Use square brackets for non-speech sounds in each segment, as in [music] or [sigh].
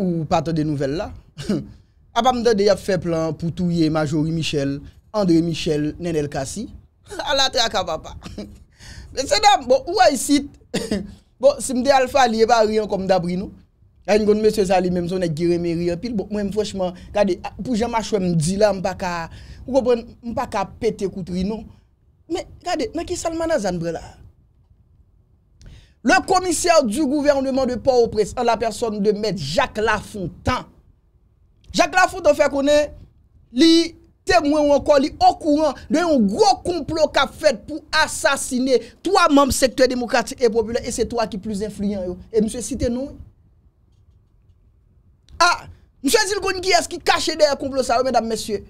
ou pas de nouvelles là. à pas fait plan pour touiller Majorie Michel, André Michel, Nenel Kassi. [laughs] À la traque papa. [laughs] Mais c'est dame, bon, ici, [laughs] bon, si me alpha, il pas rien comme d'abri Il y a un monsieur Sali, même son est pile, bon, moi, franchement, regardez, pour jamais je me là, je ne pas péter nous, Mais regardez, qui là? Le komisèr du gouvernement de Port-au-Presse an la person de Mèd, Jacques Lafontan. Jacques Lafontan fè konè, li temouen ou an kon, li okouran de yon gro kouplo ka fèd pou asasine toa mèm sektè demokrati et populè et se toa ki plus influyen yo. Et msè, cite nou. Ah, msè zil konn ki eski kache deyè kouplo sa, wè mèd am mèsye.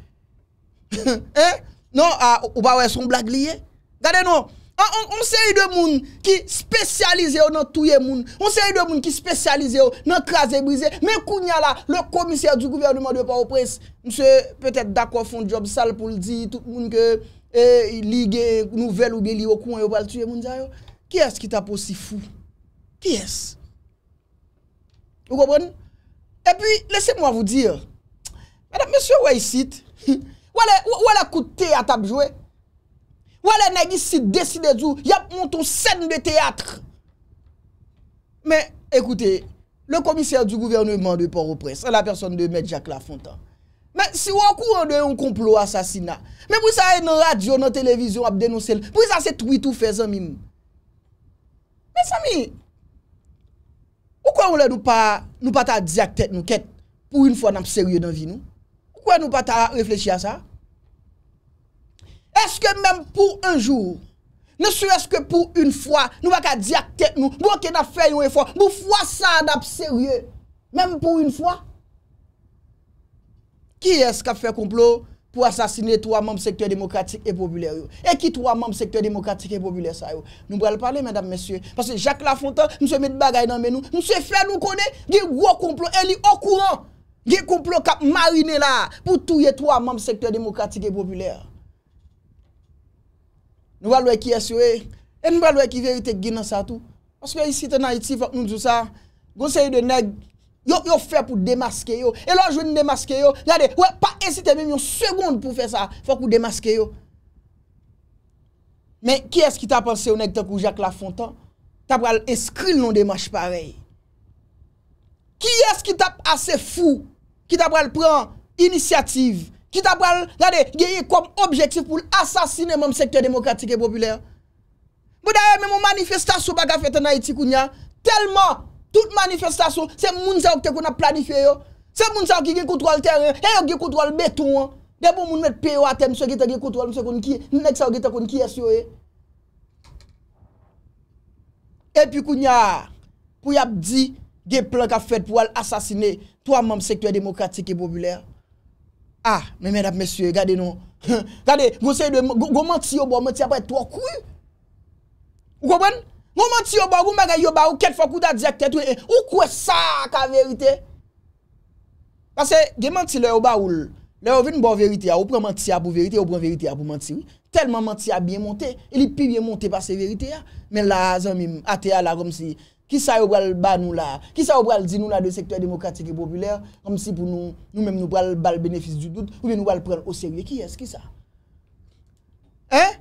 Hein? Non, ah, ou pa wè son blag liye. Gade nou. Ah, on se yi de moun ki spesyalize yo nan touye moun. On se yi de moun ki spesyalize yo nan kaze brize. Men kounya la, le komisyen di gouvernement de pa eh, ou pres, msè, pètèd da kwa fon job sal pou l di, tout moun ke lige nouvel ou beli ou kouan yo pal touye moun, di a yo, ki es ki tapo si fou? Ki es? Ou gobon? E pi, lese mwa vou dir, msè wè yi sit, wè lè koute te atak jouè, Wale nagi si desi de djou, yap monton sen de teatr. Men, ekoute, le komiser di gouvernement de por opres, la person de Medjak la fontan. Men, si wakou an de yon komplot asasina, men pou sa yon e radio, nan televizyon ap denonsel, pou sa se tweet ou fe zanmi mou. Men, zanmi, wakou an le nou pata diak tet nou ket pou yon fwa nam serye nan vi nou? Wakou an nou pata reflechi a sa? Eske mèm pou anjou, nè sou eske pou un fwa, nou wak a diak tèt nou, mwen ken ap fè yon e fwa, mwen fwa sa an ap sè rye, mèm pou un fwa, ki eske ap fè kouplo pou asasine tou a mèm sektèr demokratik e popüler yo? E ki tou a mèm sektèr demokratik e popüler sa yo? Nou brel pale mèdam mèsyè, pasè Jacques Lafontaine, mwen se met bagay nan mè nou, mwen se fè nou konè, gen wò kouplo, en li okouan, gen kouplo kap marine la, pou tou ye tou a mèm sektèr demokratik e popüler. Nou va lwe ki eswe, e nou va lwe ki veritek gina sa tou. Aske yon isite nan iti fok nou djou sa, gonsen yon de neg, yon fè pou demaske yo. E lò joun demaske yo, yade, wè pa esite mèm yon segonde pou fè sa, fok pou demaske yo. Mè, ki eski tap anse yon neg te kou Jacques Lafontan? Tap wè al eskri loun demaske parey. Ki eski tap ase fou, ki tap wè al pran inisiativ? Gye yi kom objektif pou l'assasine moun sektor demokratik e popüler Bo daye mè moun manifestasyon baga fèt anayeti kounya Telman tout manifestasyon se moun sa wak te kon a planife yo Se moun sa wak ki ge kontrol teren E yo ge kontrol beton De pou moun met pe yo atem se wak te ge kontrol moun se kon ki Nèk sa wak te kon ki esyo e E pi kounya Kouyap di ge plan ka fèt pou l'assasine To an moun sektor demokratik e popüler A, men men ap mè sè, gade nou, gade, gose, gomant si yo bo, gomant si apè tou akou. Ou kouwen? Gomant si yo bo, goumen gè yo ba ou, ket fokou da djek tèt ou, ou kouè sa ka verite? Pase, gen manti le yo ba ou, le yo vin bo verite ya, ou pren manti si apè ou verite, ou pren verite ya apè manti. Telman manti ya biye monte, ili piye monte pa se verite ya, men la zan mi ate ya la kom si... Ki sa yo bral ba nou la? Ki sa yo bral di nou la de sektory demokratik e popüler? Komme si pou nou, nou menm nou bral bal benefis du dout? Ou ve nou bral pren o seri? Ki es, ki sa? Eh?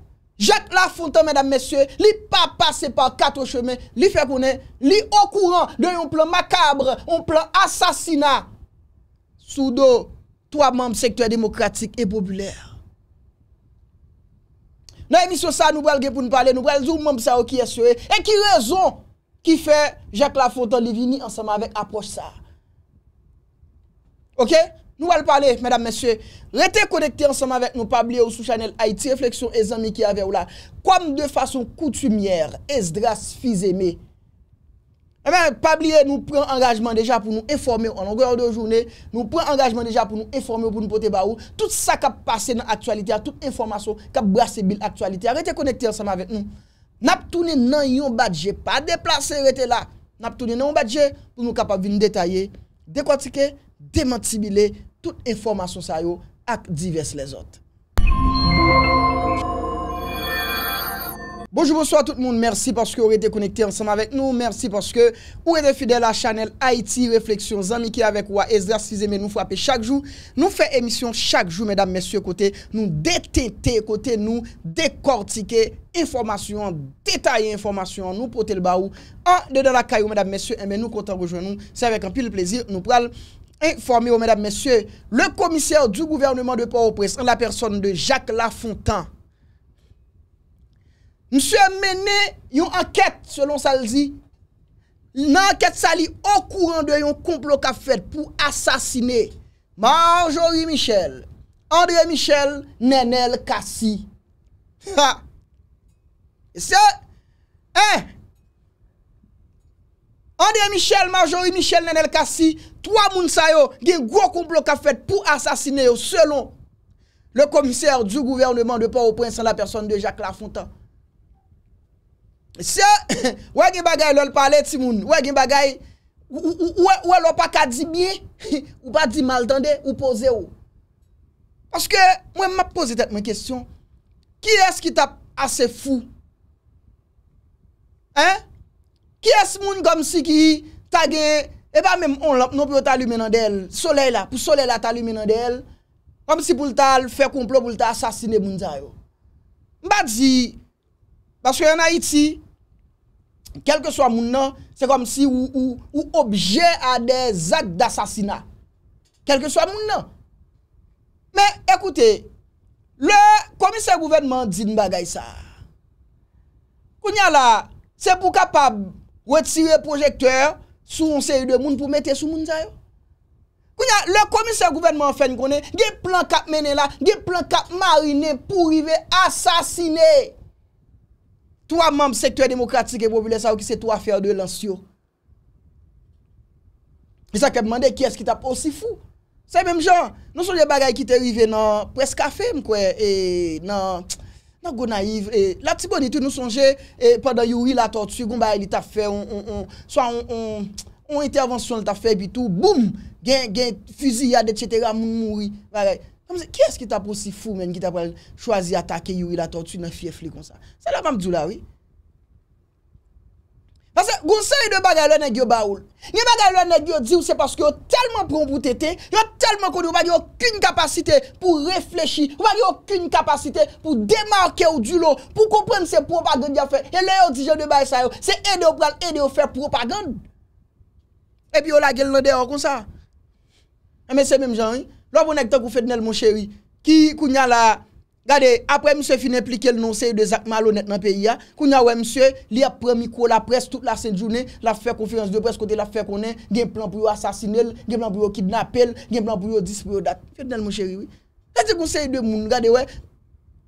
Jek la fontan, mèdame, mèsyè, li pa pase pa kat o chmè, li fekounè, li okouran de yon plan makabre, yon plan asasina, sou do, toa mèm sektory demokratik e popüler. Nan emisyon sa, nou bral ge pou nou pale, nou bral zou mèm sa o ki es yo e, e ki rezon, ki fè Jacques Lafontan-Lévigny anseman vek aproche sa. Ok? Nou wèl pale, mèdam mèsyè, rete konekte anseman vek nou Pablier ou Souchanel, Haiti Reflexion, e zanmi ki ave ou la, kouam de fason koutumier, e zdras fi zemé. E mè, Pablier nou pren anrageman deja pou nou informe ou anongor de ou jounè, nou pren anrageman deja pou nou informe ou pou nou pote ba ou, tout sa kap pase nan aktualite, a tout informasyon kap brase bil aktualite, rete konekte anseman vek nou. Nap toune nan yon badje, pa deplase rete la, nap toune nan yon badje, pou nou kapap vin detaye, dekwantike, demantibile, tout informasyon sa yo ak divers le zot. Bonjour, bonsoir tout le monde, merci parce que vous êtes connecté ensemble avec nous, merci parce que vous êtes fidèles à la chanel Haïti, réflexions, amis qui avec vous a exercisé, mais nous frappé chaque jour, nous fait émission chaque jour, mesdames, messieurs, écoutez, nous détêtez, écoutez, nous décortiquez, information, détaillé, information, nous protè le barou, en dedans la caille, mesdames, messieurs, et eh nous comptons rejoindre nous, c'est avec un pile plaisir, nous pral informer, mesdames, messieurs, le commissaire du gouvernement de Port-au-Prince, la personne de Jacques Lafontan. Mse Mene, yon anket, selon sa lzi, yon anket sa li okouran de yon komplot ka fet pou asasine, Marjorie Michel, André Michel, Nenel Kassi. Ha! Ese, he! André Michel, Marjorie Michel, Nenel Kassi, 3 moun sayo gen gwo komplot ka fet pou asasine yo, selon le komiser du gouvernement de Port-au-Prince en la person de Jacques Lafontaine. Se, [coughs] wè gen bagay lòl pale ti moun, wè gen bagay, wè lòl pa ka di miye, wè [coughs] pa di mal tende, wè poze yo. Paske, mwen map poze tet mwen kestyon, ki es ki tap ase fou? Hein? Ki es moun gom si ki tagen, e ba mèm on lop nou pou yo ta lume nan del, sole la, pou sole la ta lume nan del, gom si pou l tal, fè komplo pou l ta asasine moun zay yo. Mba di... Baske yon ha iti, kelke swa moun nan, se kom si ou obje a de zak d'asasina. Kelke swa moun nan. Men, ekoute, le komise gouvernement di n bagay sa. Koun ya la, se pou kapab wetire projekteur sou on se yi de moun pou mette sou moun zayon. Koun ya, le komise gouvernement fen konen, gen plan kap menen la, gen plan kap marine pou rive asasiney. Twa mamb sektwè demokratik e populè sa wè ki se twa fè a dè lan syo. Disa kep mandè kè esk ki tap osifou. Se mèm jan, nou sonje bagay ki te rive nan preska fè mkwè, nan go naiv. La ti boni tou nou sonje, padan yu wi la tortsu, goun bagay li ta fè, swa on intervansyon li ta fè bi tou, boom, gen fuzi yade, moun mouri, bagay. Kèm se kèm se ki tapo si fou men ki tapo chwazi atake yu ila totu nan fiefli kon sa? Se la mam djou la wè? Pase goun se yon de bagay lè nè gyo ba oul. Nè bagay lè nè gyo djou se paske yon telman proun pou tete, yon telman kou di wapage yon kyn kapasite pou reflechi, wapage yon kyn kapasite pou demarke ou djou lò, pou koupren se propagand ya fè. E lè yon di jè de bagay sa yon, se e de ou pran, e de ou fè propagand. E pi yon la gel nan de ou kon sa. E men se mèm jan yon. Lò pou nèk tan kou fèd nèl moun chèwi, ki kou nèl la, gade, apre msè finè plike l non sey de zakman lounetman pe iya, kou nèl wè msè, li apremi kou la pres tout la sen jounè, la fè konferans de pres kote la fè konè, gen plan pou yo asasinel, gen plan pou yo kidnapel, gen plan pou yo disprodak, fèd nèl moun chèwi. Lè ti koun sey de moun, gade, wè,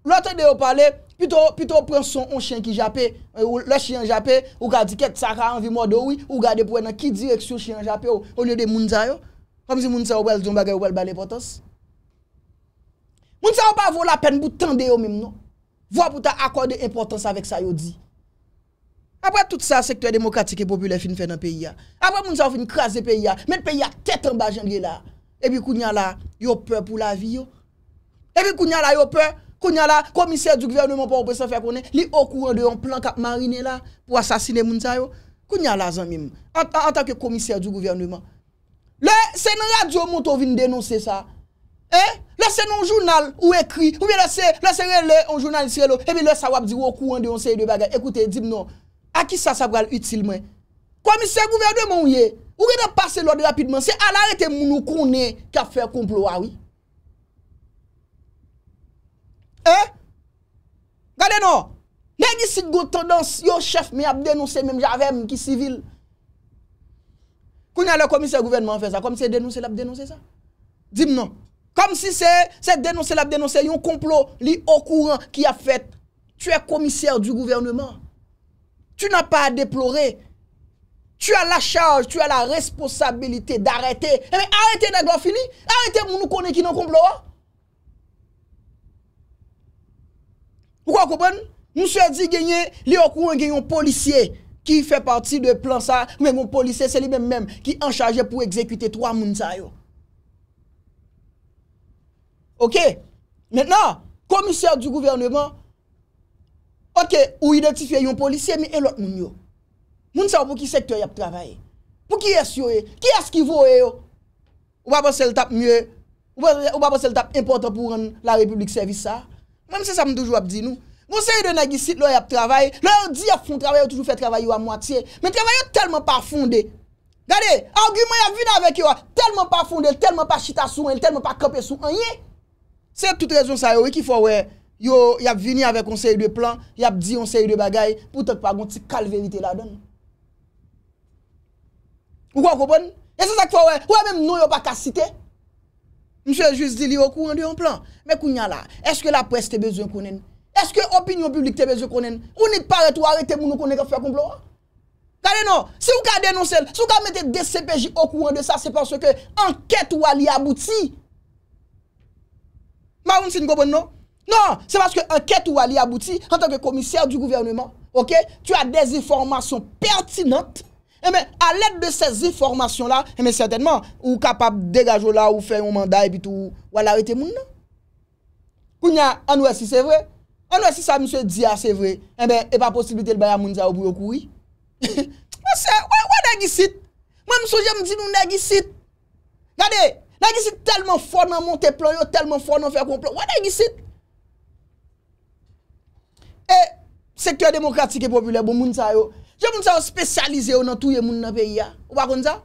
lò tan de yo pale, pito, pito, pren son on chen ki japè, euh, le chen japè, ou gade, kèt sa ka anvi mòd oui, ou gade, pou wè nan ki direksyon chen jap Anmise moun se ou wèl djoumba gè ou wèl bèlè potos. Moun se ou pa vou la pen boutan de yo mèm nou. Vou apouta akorde importans avèk sa yo di. Apwè tout sa sektory demokratik e popule fin fè nan peyi ya. Apwè moun se ou fin krasè peyi ya. Men peyi ya tèt an bajang li la. Ebi kou nyan la yo pè pou la vi yo. Ebi kou nyan la yo pè. Kou nyan la komisey di gouverneman pou apwè sa fè konè. Li okou an de yon plan kap marine la. Pou asasine moun se yo. Kou nyan la zan mèm. An takye komisey di g Se nan radyo moun tou vin denonser sa? Eh? Lese nan jounal ou ekri? Ou bi lese, lese re le an jounal isre lo? Ebi le sa wap di wakou an deyonser yi de bagay? Ekoute, dim nou. A ki sa sa pral utile mwen? Kwa mi se gouverne moun ye? Ou ki de pase lode rapidman? Se alare te moun nou konen ka fè komplo awi? Ah eh? Gade nou? Ne gisi goutan dans yo chef mi ap denonser mèm javèm ki sivil? Kounye alè komisè gouvernement fè sa, kom si se denonsè lap denonsè sa? Dib nan. Kom si se se denonsè lap denonsè yon komplot li okouran ki a fèt. Tuè komisèr du gouvernement. Tu nan pa deplore. Tuè la charge, tuè la responsabilité d'arete. Eme, eh arete naglofini. Arete mounou konè ki nan komplot. Mou kwa koupen? Moussou a di genye li okouran genyon polisye. Ki fè pati de plan sa, mwen mwen polise, se li mèm mèm, ki an chaje pou ekzekwite 3 moun sa yo. Ok, mètena, komiseur di gouvernement, ok, ou identifye yon polise, mi elot moun yo. Moun sa yo pou ki sektor yap travaye, pou ki esyo yo, e? ki eski vo e yo, ou pa pa sel tap mwen, ou pa pa sel tap impotant pou ren la republik servisa. Mwen mwen se sa mwen toujou ap di nou. Monseye de nagisit lo yap travaye, lo yo di yap fon travaye, yo toujou fè travaye yo a mwatiye, men travaye yo telman pa fondé. Gade, argumant yap vin avèk yo, telman pa fondé, telman pa chita sou, telman pa kopè sou, anye. Se tout rezon sa yo, wè ki fò wè, yo yap vin avèk monseye de plan, yap di monseye de bagay, pou tok pa gonti kal verite la don. Ou kwa koupon? E se sak fò wè, ou wè mèm nou yo pa kassite? Mse juste di li yo kou an di yon plan. Mè kou nyan la, eske la pweste Eske opinyon publik tebe ze konen? Ou ni paret ou arete moun ou konen ka fè komplo? Kade non? Se ou ka denonsel, se ou ka mette DCPJ au kouan de sa, se panse ke anket wali abouti. Maroun sin gobon non? Non, se panse ke anket wali abouti an tanke komisyèr du gouvernement. Tu a des informasyon pertinant. A eh let de ses informasyon la, eh certainman, ou kapap degajo la ou fè yon manday ou alarete moun. Non? Ou nye anouè si se vwè, Anwen si sa mswe di a, ah, se vre, enbe, eh e pa posibilite l bayan mounja ou bou yo koui. [laughs] Mwen se, wè wè nagisit? Mwen mswe jem di moun nagisit? Gade, nagisit telman fon nan monte plan yo, telman fon nan fè kon plan, wè nagisit? E, sektorya demokratike popule bon mounja yo, jè mounja yo spesyalize yo nan touye moun nan peyi ya, wakonja?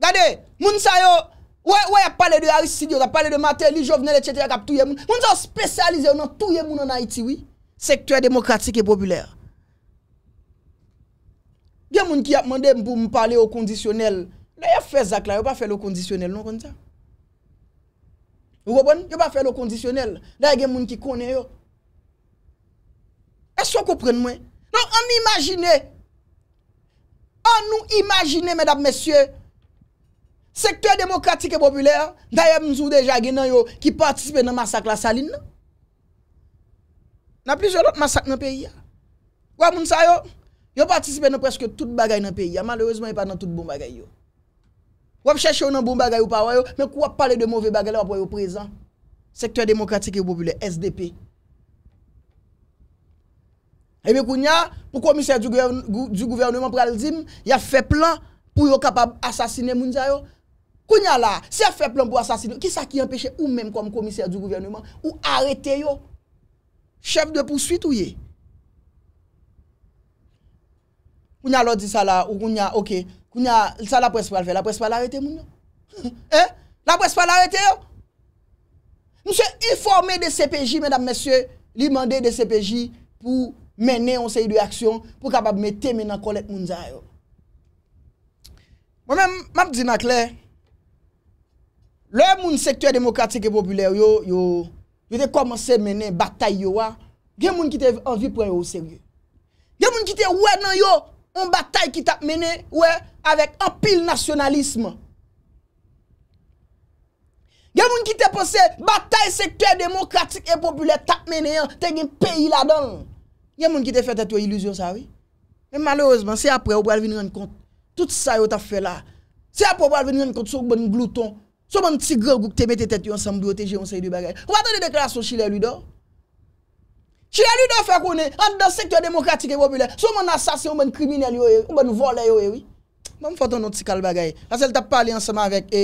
Gade, mounja yo, Wè wè ap pale de harisid yo, ap pale de mater, li jovne, le tjeti, akap touye moun. Moun zon spesyalize yo nan touye moun an Haiti wè. Sektor demokratik e popüler. Gen moun ki ap mande m pou m pale yo kondisyonel. Da ye fe zak la, yo pa fe lo kondisyonel, non konja? Yo pa fe lo kondisyonel, da ye gen moun ki konen yo. Es yo koupren mwen? Non, an imagine, an nou imagine, mèdap mesye, Sektor demokratik e popüler, daye mzou de jage nan yo ki patisipe nan masak la salin. Non? Nan plijon lot masak nan peyi ya. Wap moun sa yo? Yo patisipe nan preske tout bagay nan peyi ya. Malouzman yo pat nan tout bon bagay yo. Wap chèche yo nan bon bagay yo pawa yo, men wap pale de mouve bagay la wap wè yo prezan. Sektor demokratik e popüler, SDP. Ebe eh koun ya, mou komisè du gouvernement pral zim, ya fè plan pou yo kapab asasine moun zayo. Koun ya la, se fè plan pou asasini, ki sa ki empèche ou mèm kom komisèr du gouvernement, ou arète yo? Chèp de pousuit ou ye? Koun ya lo di sa la, ou koun ya, ok, koun ya, sa la prespa l'fè, la prespa l'arète moun yo? [laughs] Eh? La prespa l'arète yo? Mousse informè de CPJ, mèdam mèsyè, li mandè de CPJ pou mènen onse yi de aksyon, pou kabab mè temè nan kolèk moun zay yo. Moun mèm, mèm di na klè, Le moun sektwè demokratik e popüler yo, yo, yo te komanse menè batay yo wa, gen moun ki te anvi preyo seryo. Gen moun ki te wè nan yo, an batay ki tap menè, wè, avèk apil nasyonalism. Gen moun ki te posè, batay sektwè demokratik e popüler tap menè yan, te gen peyi la don. Gen moun ki te fète tè yo iluzyon sa wè. Men malè ozman, se apè ou bè alvin yon kont, tout sa yo ta fè la, se apè ou bè alvin yon kont, souk bè yon glouton, Sou mwen tigre gouk te mette tet yon sam dou, te je yon se yon bagaye. Wata de deklarasyon chile lido? Chile lido fe konen, an dan sektor demokratik e vopulet. Sou mwen asasyon mwen kriminele yoye, mwen vole yoye. Mwen fwantan nou tikal bagaye. Kase l tap pale ansama avek e,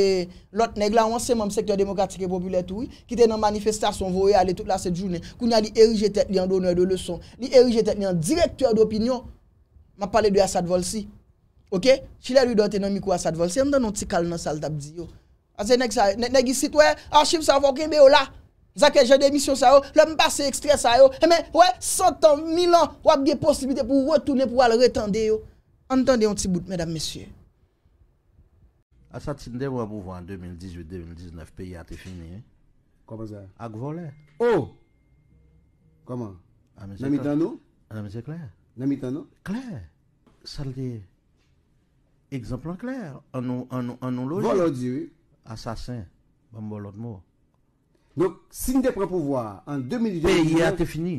lot negla, anseman mwen sektor demokratik e vopulet woye. Kite nan manifestasyon vowe ale tout la set jounen. Koun ya li erige tet li an donwe de leson. Li erige tet li an direktur d'opinyon. Mwen pale de asad volsi. Ok? Chile lido te nan mikou asad volsi. An Aze, negi sit we, archiv sa vok e be yo la. Zakè jè demisyon sa yo, lèm basè ekstres sa yo. E men, we, 100 an, 1000 an, wap gè posibilite pou wotounè pou wale retande yo. Antande yon tibout, mèdam mesye. Asa tinde wap wovwa an 2018-2019, peyi ate fini. Koman zè? Ak vole. Oh! Koman? Namit an nou? Namit an nou? Kler! Salde, ekzemplan kler, an nou loje. Vole ou diwi? Asasin, mwen bon, mwen bon, lot mou. Donc, signe de prèpouvoir, en 2012... Pè, yè, tè fini.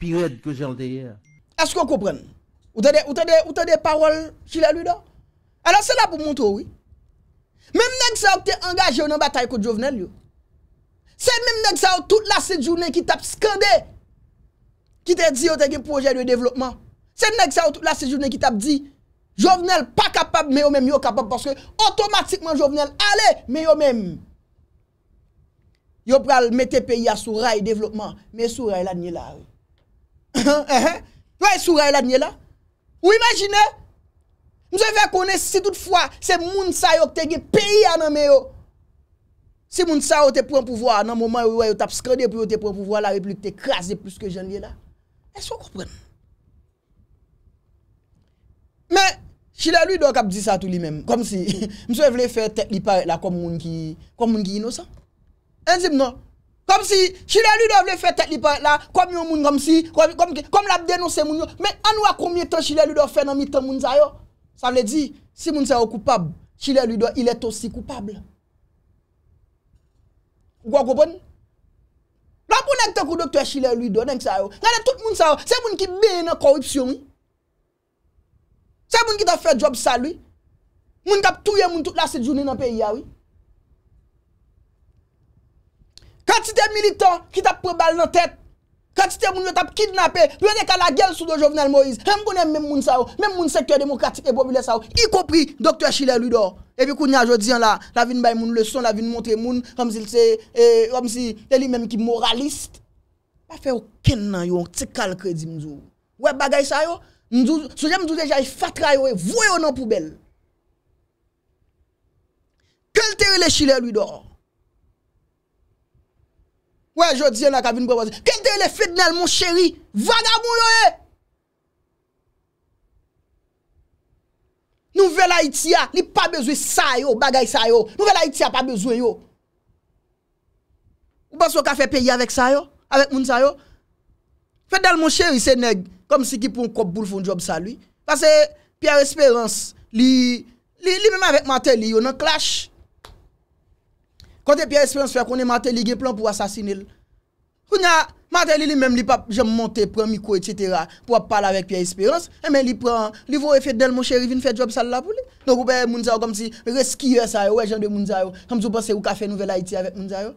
Piret kè jèl dèyèr. As kò kò pren? Ou tè de parol chile luy do? Alors, sè la pou mwontou wè. Mèm nèk sa wè tè angajè wè nan batay kò jovenel yo. Sè mèm nèk sa wè tout la sè jounè ki tap skande. Ki tè di yo tè gen projèl de devlopman. Sè mèm nèk sa wè tout la sè jounè ki tap di... Jovenel pa kapab mè yo mèm yo kapab Paske otomatikman jovenel Ale mè yo mèm Yo pral mette peyi a sou ray Devlopman mè sou ray la dnye la [coughs] Ehe ehe Mwen sou ray la dnye la Ou imagine Mwen se fè konè si tout fwa se moun sa yo Kte gen peyi a nan mè yo Se moun sa yo te pren pouvoa Nan mouman yo yo tap skande pou yo te pren pouvoa La replik te kras de plus ke jan lè la Eso ou koupren Mè Shile Lwido kap di sa tou li menm, kom si, mswe vle fe tek li parek la kom moun ki inosan. Enzim non? Kom si, Shile Lwido vle fe tek li parek la, kom yon moun kom si, kom la bdeno se moun yon, men anwa koumye ton Shile Lwido fenomiten moun sa yo. San vle di, si moun se yo koupab, Shile Lwido ile tosi koupab. Gwa kopon? La pou nek te kou do kwe Shile Lwido, nek sa yo? Nade tout moun sa yo, se moun ki bene korupsyon yon. Kè moun ki ta fè job sa lwi? Moun kap touye moun tout la sejouni nan pe yawi? Kè ti te militant, ki ta prebal nan tèt? Kè ti te moun yo tap kidnapè? Moun e ka la gel sou do Jovenel Moïse? Moun konè mèm moun sa yo? Mèm moun sektor demokratik e bo bile sa yo? I koupri Dr. Achille Ludo? E vi kounye ajo diyan la? La vin bay moun le son, la vin montre moun Kèm zil se, kèm zil, lè li mèm ki moralist? Pa fè ou ken nan yo? On te kal kredi mdou? Ouè bagay sa yo? Mdou, souje mdou deja e fatra yo e, vwe yo nan poubel. Kel teri le chile lwi do? Wey, jodi, zyen la ka vin kwa bozi. Kel teri le fednel, moun cheri, vwa nan moun yo e? Nou ve la itia, li pa bezwe sa yo, bagay sa yo. Nou ve la itia, pa bezwe yo. Ou baso ka fe peyi avèk sa yo? Avèk moun sa yo? Fednel moun cheri, se neg. Kom si ki pou nou kop boul foun job sa lwi. Pase Pierre Espérance li, li mèmè avèk Martel li yon nan clash. Kote Pierre Espérance fè konè Martel li gen plan pou asasine lè. Kou nè, Martel li li mèmè li pap jèm monte, prè mikou et sètera pou ap pale avèk Pierre Espérance. Eh, mèmè li prè, li vò e fè del mò chèri vin fè job sa lè la pou lè. Non kou bè moun zè yo kom si reski yo sa yo, wè jèm de moun zè yo. Kom jèm bò se ou ka fè nouvel haiti avèk moun zè yo.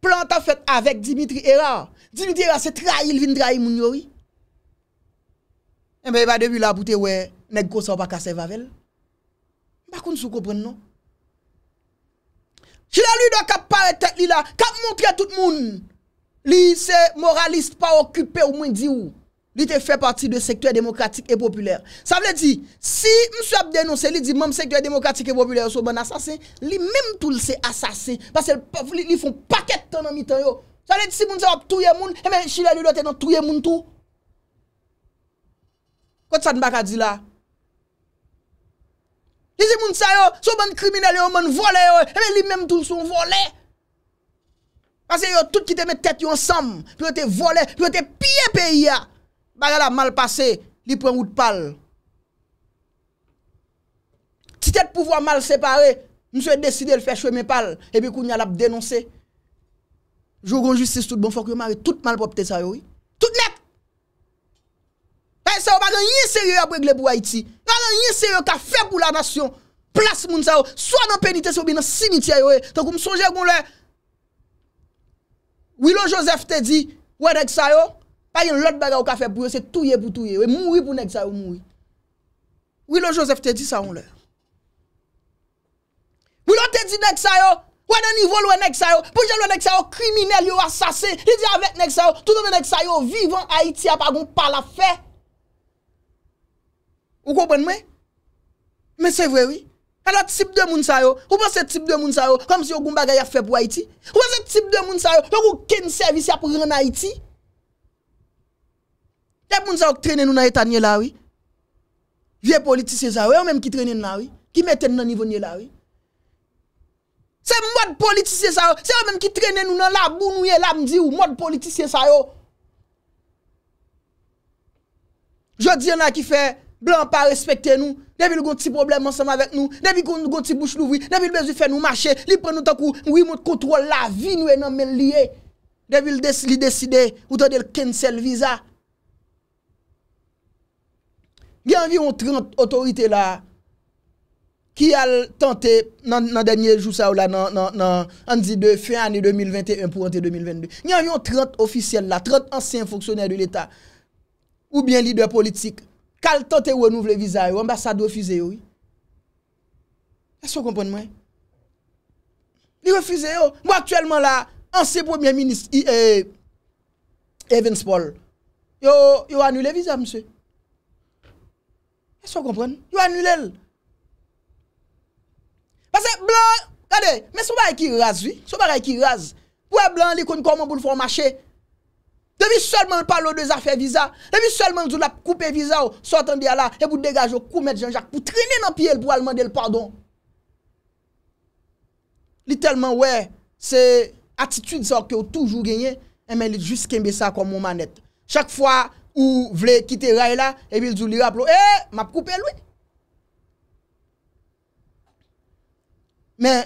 Planta fèt avèk Dimitri Era. Dimitri Era se trail vin drail moun yori. Mwen eh bè bè debi la apoutè wè, neg gosan baka se vavel. Bakoun sou kopren nou. Chila li do kap pare tek li la, kap montre tout moun. Li se moralist pa okupè ou moun di ou. li te fè pati de sektorye demokratik e popüler. Sa vle di, si msou ap denouse, li di mèm sektorye demokratik e popüler yo sou mèm asase, li mèm tout se asase, pasè li foun paket tan an mi tan yo. Sa vle di si moun se wap touye moun, mèm eh chile li do te nou touye moun tou. Kwa tsa n baka di la? Li si moun sa yo, sou mèm bon kriminele yo, mèm bon vole yo, mèm eh li mèm tout son vole. Pasè yo, tout ki te mè tèt yo ansam, pi yo te vole, pi yo te piye peyi ya. bagan la mal pase, li pren wout pal. Titet pou vwa mal separe, mswe deside l fechwe me pal, epi koun yal ap denonse. Jou kon justice tout bon fok, yon mari tout mal popte sa yoy. Tout net! E sa w bagan yon seryo yabwe gle pou Haiti. Bagan yon seryo ka feb ou la nasyon. Plas moun sa yoy. Swa nan penites wou bin nan simitye yoy. Tan kou msonje moun le, wilo Joseph te di, wè dek sa yoy, Pa yon lot bagay ou ka fe pou yo, se touye pou touye we, moui pou nek sa yo, moui. Ou ilo Joseph te di sa on lè? Ou ilo te di nek sa yo? Ou ane ni vol we nek sa yo? Pou jèl we nek sa yo? Kriminel yo asase, li di amet nek sa yo? Tout ane nek sa yo? Vivant Haiti apagoun pala fe? Ou kopwen mwen? Men se vwe wè? Ane wè tip de moun sa yo? Ou pan se tip de moun sa yo? Kamsi yo goun bagay a fe pou Haiti? Ou pan se tip de moun sa yo? Yo goun ken servis ya pou ren Haiti? Dep moun sa ou ki trene nou nan etan nye lawi? Vie politisye sa ou, yo mèm ki trene nou nan lawi? Ki meten nan nivou nye lawi? Se mwad politisye sa ou, se yo mèm ki trene nou nan la bou nou ye la mdi ou, mwad politisye sa ou. Jodi yon a ki fe, blan pa respekte nou, devil gonti problem ansam avek nou, devil gonti bouch louvwi, devil bezou fe nou mache, li pren nou takou, mwimout kontrol la vi nou e nan men liye. Devil li deside, ou ta del kencel viza, Ni anvi yon 30 otorite la ki al tante nan denye jousa ou la nan anzi de fè anè 2021 pou anè 2022. Ni anvi yon 30 ofisyen la, 30 ansen foksyonè de l'Etat ou bien lider politik kal tante wè nou vle viza wè ambasade wè fize yo. As yo kompon mwen? Li wè fize yo. Oh. Mwa aktuelman la, ansen pwemyen minist, eh, Evans Paul, yo anou le viza msè. E so kompren, yo anulel. Pase blan, gade, men sou bar ek iraz vi, sou bar ek iraz. Pouè blan li kon konman pou l'fomache? Demi solman palo de zafè viza? Demi solman zou la koupe viza ou sotan di ala, e pou degaj ou koumet janjak pou trine nan pi el pou al mandel pardon? Li telman wè, se atitude sa wak yo toujou genye, eme eh, li juske mbe sa konmou manet. Chak fwa, Ou vle kite ray la, e bil djou li rap lo, e, map koupe lwi. Men,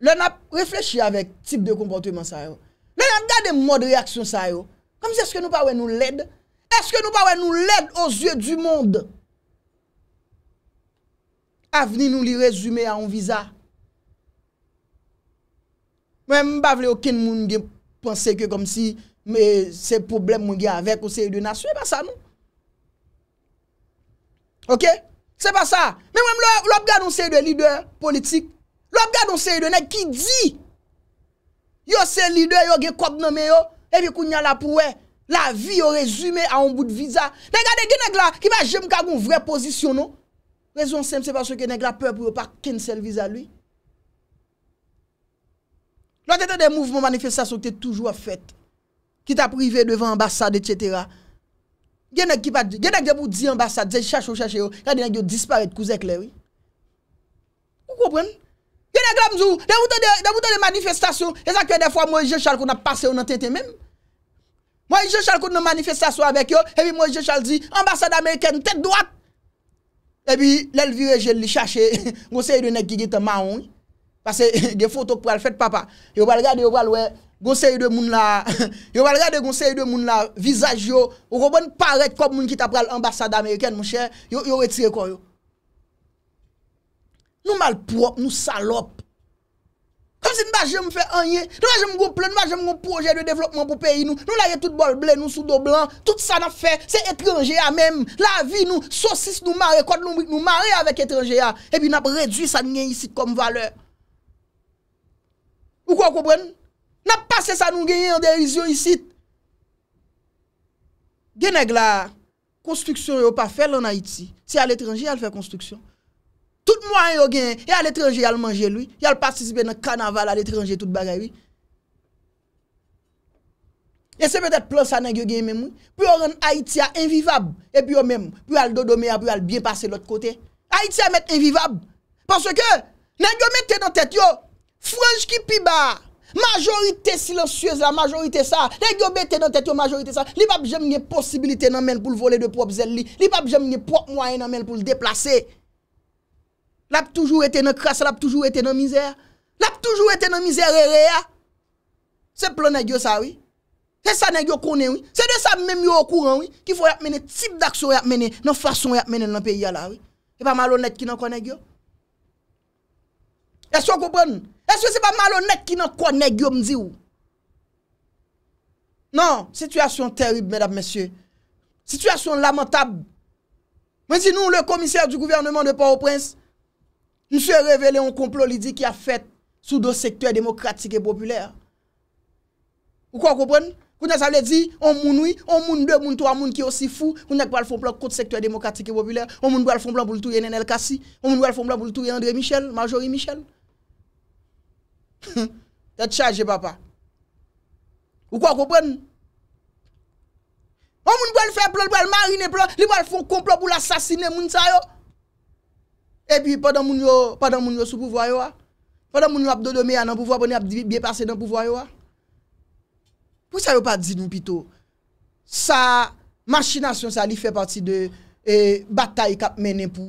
lè nap reflechi avèk tip de kompote man sa yo. Lè nap gade mòd reaksyon sa yo. Kamsi eske nou pa wè nou led? Eske nou pa wè nou led o zye du mond? Avni nou li rezume anviza. Mwen mba vle okin moun gen pwense ke kom si... Me se problem mwen gen avek ou se yi de na, sou e pa sa nou. Ok? Se pa sa. Men wèm lòp gade ou se yi de lider politik, lòp gade ou se yi de nek ki di, yo se lider yo gen kod nome yo, e vi kou nyan la pou we, la vi yo rezume a on bout viza. Nè gade gen nek la ki va jem kagoun vre pozisyon nou. Rezon sem se pa sou gen nek la pep pou yo pa kensel viza lui. Lò te te de mouvment manifestasyon te toujou a fèt. Ki ta prive devan ambasade, etc. Genèk ki pa di... Genèk genèk pou di ambasade, ze chache ou chache yo, genèk genèk yo disparete kou zèk lèwi. Ou koupèn? Genèk la mzou, devoutè de manifestasyon, ezakè defwa mwen je chal kou nan pase ou nan tente mèm. Mwen je chal kou nan manifestasyon wèk yo, ebi mwen je chal di, ambasade Ameriken, tèt doat! Ebi lèl vire jèl li chache, gonsè [laughs] yonèk ki git maon. Pase [laughs] genèk fotok pou al fèt papa. Yo bal gade, yo bal wè... Gon se yu de moun la, [laughs] yo valre de gon se yu de moun la, vizaj yo, ou kon bon paret kom moun ki ta pral ambasade Ameriken moun chen, yo retire kon yo. Nou malprop, nou salop. Kom si mba jem fè anye, nou mba jem goun ple, nou mba jem goun proje de devlopman pou peyi nou, nou la yè tout bol blè, nou sou do blan, tout sa na fè, se etrengé ya mèm, la vi nou, sosis nou mare, kod lombrik nou mare avèk etrengé ya, epi nap redwi sa nyè yisi kom vale. Ou kon kon pren? Na pase sa nou genye an derizyon isit. Genèk la konstruksyon yo pa fèl an Haiti. Ti al etranje yal fèl konstruksyon. Tout mwa yon genye, yal etranje yal manje lwi. Yal pasisbe nan kanaval al etranje tout bagay wii. E se pèdè plos sa nèk yo genye mèm wii. Pwè yon rende Haiti a envivab. E pwè yon mèm, pwè yon dodo mèa, pwè yon bien pase lot kote. Haiti a mèt envivab. Pwè se ke, nèk yo mette nan tèt yo, franj ki pi bar. Majorite silonsyèze la, majorite sa. Lèk yo bete nan tèt yo majorite sa. Li bab jèm nye posibilite nan men pou l'vole de prop zèl li. Li bab jèm nye prop mwaye nan men pou l'deplase. Lap toujou ete nan kras, lap toujou ete nan mizèr. Lap toujou ete nan mizèr e reya. Se plon lèk yo sa, oui. Se sa lèk yo konen, oui. Se de sa mèm yo okouran, oui. Ki fò y apmène tip d'akso y apmène nan fason y apmène nan peyi ala, oui. E pa malon ete ki nan konen, yo. E se yo koupèn, oui. Eswe se pa malo nek ki nan kwa nek yo mdi ou. Nan, sitwasyon terib medap mesye. Sitwasyon lamentab. Men si nou le komisyar du gouvernement de Port-au-Prince, mse revele yon komplolidi ki a fet sou do sektwè demokratik e popüler. Ou kwa koupren? Kounen sa le di, on moun oui, on moun de moun to a moun ki osi fou, kounen kwa l fonplon kout sektwè demokratik e popüler, on moun wè l fonplon pou l touye Nenel Kassi, on moun wè l fonplon pou l touye André Michel, Majorie Michel. Ya [laughs] chaje papa Ou kwa kopwen? Ou moun pou el fe plo, pou el marine plo Li pou el fon komplo pou l'assasine moun sa yo E pi padan moun yo Padan moun yo sou pouvwa yo wa ah. Padan moun yo ap dodo meya nan pouvwa Pou bon, ni ap di biye pase nan pouvwa yo wa ah. Pou sa yo pa di nou pito Sa machinasyon sa li fe pati de Batay kap menen pou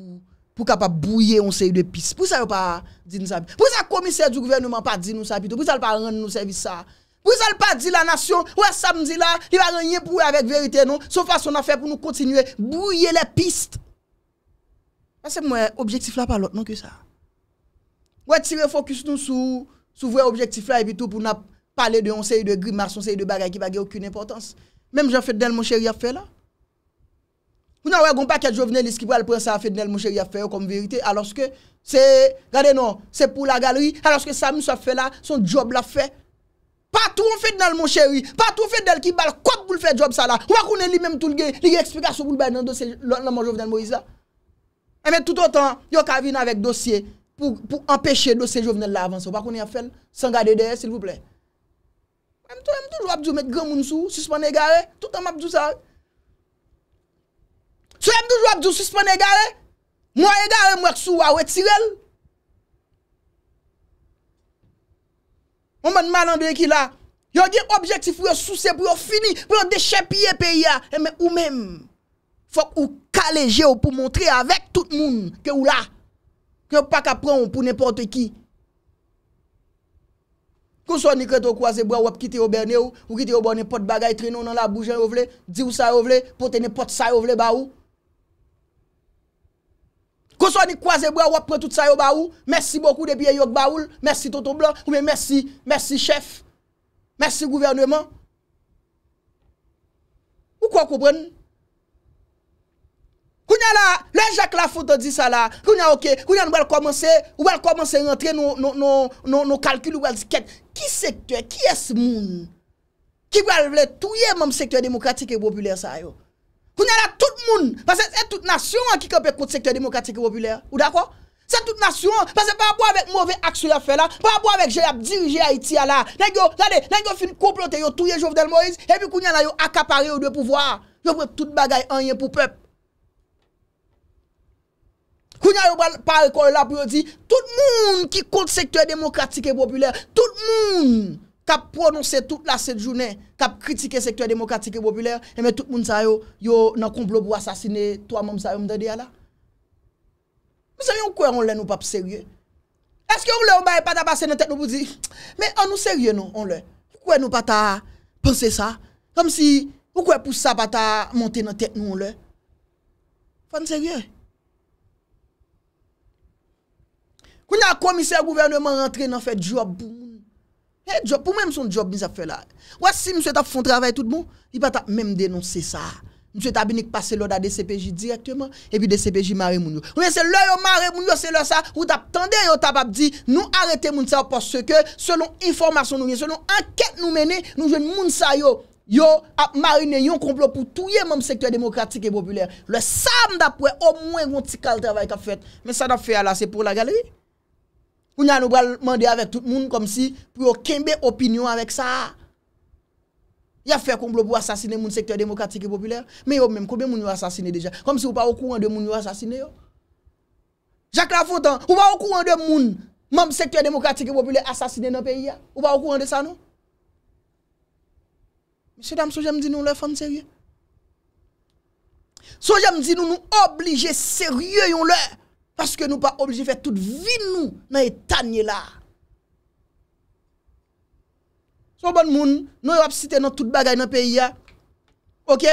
pou ka pa bouye onseye de piste. Pou se al pa di nou servis sa? Pou se al komiser di gouvernement pa di nou servis sa? Pou se al pa rend nou servis sa? Pou se al pa di la nasyon, wè samdi la, li non? non, va renyen pou wè avèk verite non, sou fwa son a fè pou nou kontinue bouye le piste. Ase mwen objektif la pa lot non ke sa. Wè tire fokus nou sou, sou wè objektif la epi tout, pou na pale de onseye de grimas, onseye de bagay ki bagay okun importans. Mem jè fè del mwen chèri a fè la. Ou nan wè gon pa ki a jovenel is ki pou al pren sa a fèd nel mon chèri a fè yo kom verite, alòs ke se, gade non, se pou la galeri, alòs ke sa mous a fè la, son job la fè. Patou an fèd nel mon chèri, patou an fèd nel ki bal, kwa pou l fè job sa la. Ou wakounen li menm tout lge, li gen eksplikasyon pou l bay nan dosye, nan man jovenel Moïse la. E enfè tout an tan, yo ka vin avèk dosye, pou empèche dosye jovenel la avans. Ou wakounen a fè, san gade de, s'il vous plè. Enfè tout an, enfè tout an, apjou met gen moun sou, s'il se Sèm douj wap djou suspon e gare? Mwa e gare mwak sou wawet sirel? Mwen malandè ki la? Yon di objektif yon souse pou yon fini, pou yon dechepiye pe ya. E men ou men, fok ou kaleje ou pou montre avèk tout moun ke ou la. Ke ou pak apron ou pou nèpote ki. Kou sou anikret ou kwa ze bwa wap kiti ou bernè ou, ou kiti ou bwa bon nèpote bagay tre nou nan la boujè ou vle, di ou sa ou vle, pote nèpote sa ou vle ba ou, Kouswa ni kwaze bwa wap pre tout sa yo ba ou, mersi bokou depi e yok ba ou, mersi Toto Blanc, koume mersi, mersi chef, mersi gouvernement. Ou kwa koupren? Kounya la, le Jacques Lafonte di sa la, kounya ok, kounya nou wèl komanse, nou wèl komanse rentre nou, nou, nou, nou, nou kalkil nou wèl di ket. Ki sektwe, ki es moun, ki wèl vle touye moun sektwe demokratik e bopuler sa yo? Koun ya la tout moun, pase se tout nasyon an ki kon pe kont sektor demokratik e popüler. Ou d'akon? Se tout nasyon an, pase pa bo avèk mouve akso ya fè la, pa bo avèk jè yap dirije Haiti ya la, nan yo fin komplote yo touye Jofdel Moïse, epi koun ya la yo akapare yo de pouvoar. Yo pre tout bagay an yen pou pep. Koun ya yo par kon la pou yo di, tout moun ki kont sektor demokratik e popüler, tout moun. Kap prononse tout la set jounen Kap kritike sektor demokratik e bopuler Eme tout moun sa yo yo nan konplo Bo asasine to a moun sa yo mdadi non, a la Moun seri ou kwe on lè nou pap seri Eske ou lè ou baye pata basen nan tek nou pou di Me an nou seri ou nou on lè Ou kwe nou pata pense sa Kam si ou kwe pou sa pata Monte nan tek nou on lè Pan seri ou Kwen a komise gouverneman rentre nan fet job Bou E job, pou mèm son job mis ap fè la. Ou as si msè tap fon travèl tout moun, i pat ap mèm denonsè sa. Msè tap bini k pasè lò da DCPJ direktèman, epi DCPJ marè moun yo. Ou mèm se lò yo marè moun yo, se lò sa, ou tap tendè yo tap ap di, nou arète moun sa, porsè ke selon informasyon nou mè, selon anket nou mène, nou jwen moun sa yo, yo ap marè nè, yo yon komplot pou touye mèm sektèl demokratik et populèr. Le sa mdap wè, ou mwen yon tikal travèl kap fèt. Mè sa tap fè al Ou nyan nou gwa mande avek tout moun kom si pou yo kenbe opinyon avek sa. Ya fe koumplo pou asasine moun sektor demokratik e popüler. Me yo mèm, koumbe moun yo asasine deja? Kom si ou pa wakou an de moun yo asasine yo? Jacques Lafoutan, ou pa wakou an de moun moun sektor demokratik e popüler asasine nan peyi ya? Ou pa wakou an de sa nou? Mèche dam, sou jèm di nou nou fèm serye. Sou jèm di nou nou oblige serye yon lè. Paske nou pa oblige fè tout vi nou nan y tanye la. Sou bon moun, nou yo ap site nan tout bagay nan peyi ya. Ok?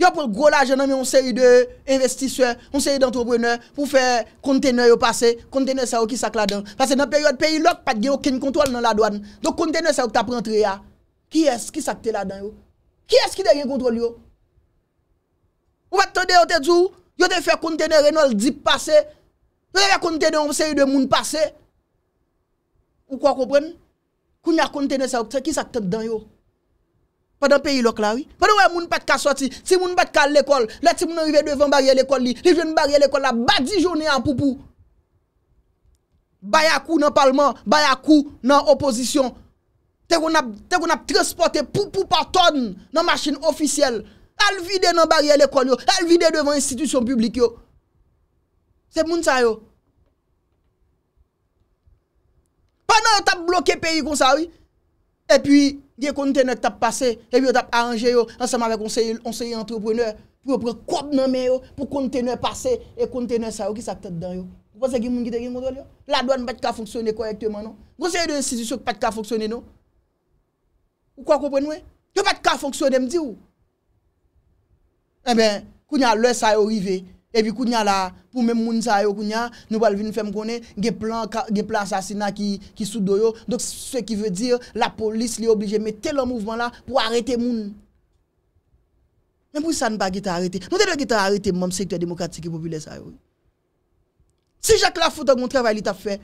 Yo pou l'golo ajen nan mi, on se y de investisyon, on se y de antropreneur, pou fè konteneur yo pase, konteneur sa yo ki sak la dan. Pase nan peryode peyi, lòk pat gen yo ken kontrol nan la doan. Don konteneur sa yo ki ta prantre ya. Ki es ki sak te la dan yo? Ki es ki de gen kontrol yo? Ou pat te de yo te djou? Yo te fè kontene reno al dipe pase. Yo te fè kontene ou se yu de moun pase. Ou kwa kompren? Koun ya kontene sa ou. Se ki sa tep dan yo? Pa dan peyi lòk la wè? Pa dan wè moun pat ka swati. Si moun bat ka l'ekol. La ti moun yu ven devan barye l'ekol li. Li ven barye l'ekol la. Ba dijonè an poupou. Bayakou nan palman. Bayakou nan opozisyon. Te kon ap transporte poupou pa ton nan masin ofisyel. Al vide nan bari al ekon yo. Al vide devan institusyon publik yo. Se moun sa yo. Panan yo tap bloke peyi kon sa yo. E pi, ye kontene tap pase, e pi yo tap aranje yo, ansama vek onseye, onseye antropreneur, pou yo prekop nanme yo, pou kontene pase, e kontene sa yo, ki sa ktet dan yo. Ou pa se gim moun gite, gim moun dole yo? La doan bat ka foksyone korekteman yo. Goseye de institusyon, pat ka foksyone yo. Ou kwa kopenwe? Yo pat ka foksyone mdi yo. Eben, eh kou nya lè sa yo rive, ebi kou nya la pou mèm moun sa yo kou nya, nou bal vin fèm konè, ge plan sasina ki sou do yo. Dok se ki vè dir, la polis li oblije metè lè mouvman la pou arete moun. Mèm pou sa n'ba gitare arete, nou te dè gitare arete mòm sektwa demokratik ki pou bilè sa yo. Se jèk la foute goun travay li ta fè,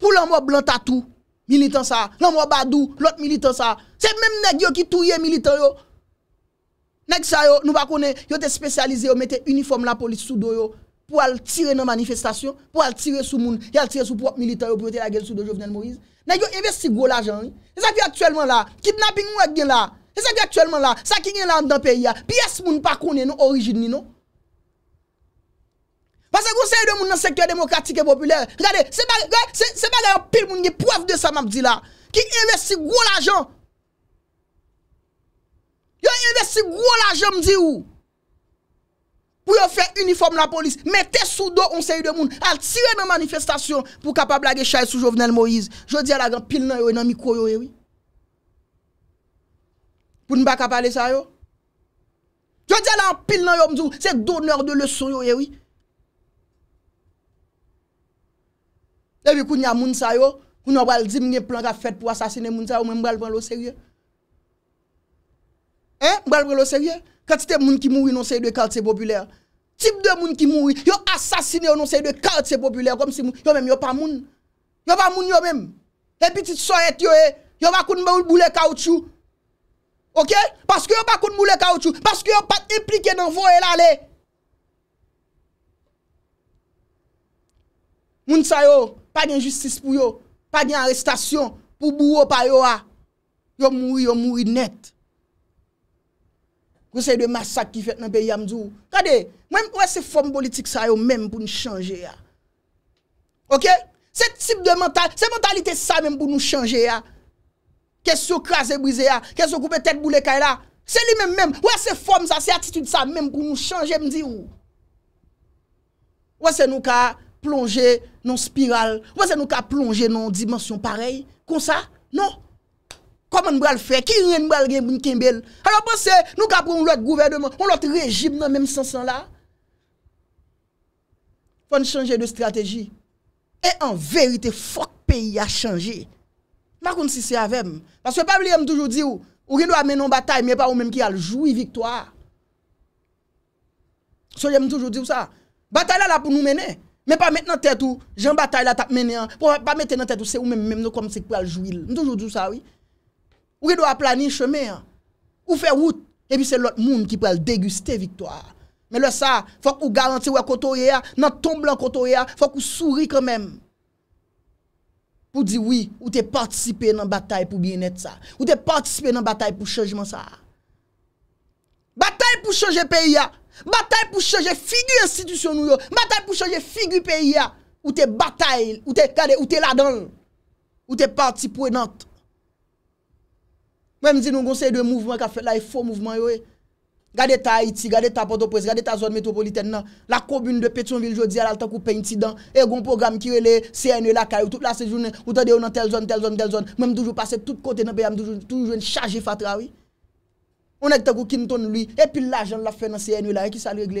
pou lè mò blan tatou, militant sa, lè mò badou, lot militant sa, se mèm negyo ki touye militant yo. Nèk sa yo, nou pa kone, yo te spesyalize yo mette uniform la polis sou do yo pou al tire nan manifestasyon, pou al tire sou moun, pou al tire sou pou ap milita yo pou ete la gel sou do jovnen Moïse. Nèk yo investi gwo l'ajan. E sa ki aktuelman la, kidnapping ou e gen la? E sa ki aktuelman la, sa ki gen la an dan peyi ya, pi es moun pa kone nou orijini nou? Pase kou se yon moun nan sektor demokratik e popüler, gade, se pa lè yon pil moun gen pof de sa map di la, ki investi gwo l'ajan. Yo investi gwo la je mdi ou. Pou yo fe uniform la polis. Mete sou do onseyi de moun. Al tire men manifestasyon pou kapab la ge chaye sou Jovenel Moïse. Je di ala gen pil nan yo, nan mikou yo ewi. Pou nba kapale sa yo. Je di ala en pil nan yo mdi ou. Se doner de eh, le sou yo ewi. Le vi kou nye moun sa yo. Kou nou bal di mne plan ka fet pou asasine moun sa yo. Mwen mbal pan lo seyo yo. Mbèlbrelo, serye? Kètè te moun ki moui nou se yi dwe kalte popüler. Tip de moun ki moui, yo asasine yo nou se yi dwe kalte popüler. Yo mèm yo pa moun. Yo pa moun yo mèm. Le petit soèt yo e, yo va koun moui boule kouchou. Ok? Paske yo pa koun moui kouchou. Paske yo pa implike nan vo el ale. Moun sa yo, pa gen justice pou yo. Pa gen arrestasyon. Pou bou ou pa yo a. Ah. Yo moui, yo moui net. Gwese yon masak ki fet nan pe yam di ou. Kade, mwen mwen se form politik sa yo mwen moun chanje ya. Ok? Se tip de mental, se mentalite sa mwen moun moun chanje ya. Kese yo krase bwize ya, kese yo koupe tet boule kaya la. Se li mwen mwen mwen, mwen se form sa, se atitude sa mwen moun moun chanje mwen di ou. Wese nou ka plonge nan spiral, wese nou ka plonge nan dimensyon parey. Kon sa? Non. Koman mbra l fè? Ki yon mbra l gen mboun kembèl? A lò pò se, nou kapon l lòt gouvernement, l lòt rejib nan mèm sensan la? Pon chanje de stratèji. E an verite, fok peyi a chanje. Makon si se avèm. Paswe pavlè m toujou di ou, ou rin nou amè nan batay, mè pa ou mèm ki aljoui viktoa. Sou jè m toujou di ou sa. Batay la la pou nou mène. Mè pa mè nan tèt ou, jan batay la tap mène an. Pon pa mè nan tèt ou, se ou mèm mèm nou kom se kwa aljou Ou ki do a plani cheme an. Ou fe wout. E pi se lot moun ki pou el deguste viktoar. Men le sa, fok ou garanti wakoto ye a. Nan tom blan koto ye a. Fok ou souri kanmem. Ou di oui. Ou te partisipe nan batay pou bien et sa. Ou te partisipe nan batay pou chejman sa. Batay pou cheje peyi a. Batay pou cheje figu institusyon nou yo. Batay pou cheje figu peyi a. Ou te batay. Ou te ladan. Ou te partipou enant. Mwen mdi nou gonsen yon mouvman ka fè la yon e fò mouvman yoy. E. Gade ta Haiti, gade ta Port-au-Presse, gade ta zon metropolitane nan. La kouboun de Petronville jodi alal ta koupen yon ti dan. E yon program ki rele CNE la kari. E, ou tade yon nan tel zon, tel zon, tel zon. Mwen mdoujou pase tout kote nan beyan mdoujou, mdoujou mdoujou mdoujou mdoujou mdoujou mdoujou mdoujou mdoujou mdoujou mdoujou mdoujou mdoujou mdoujou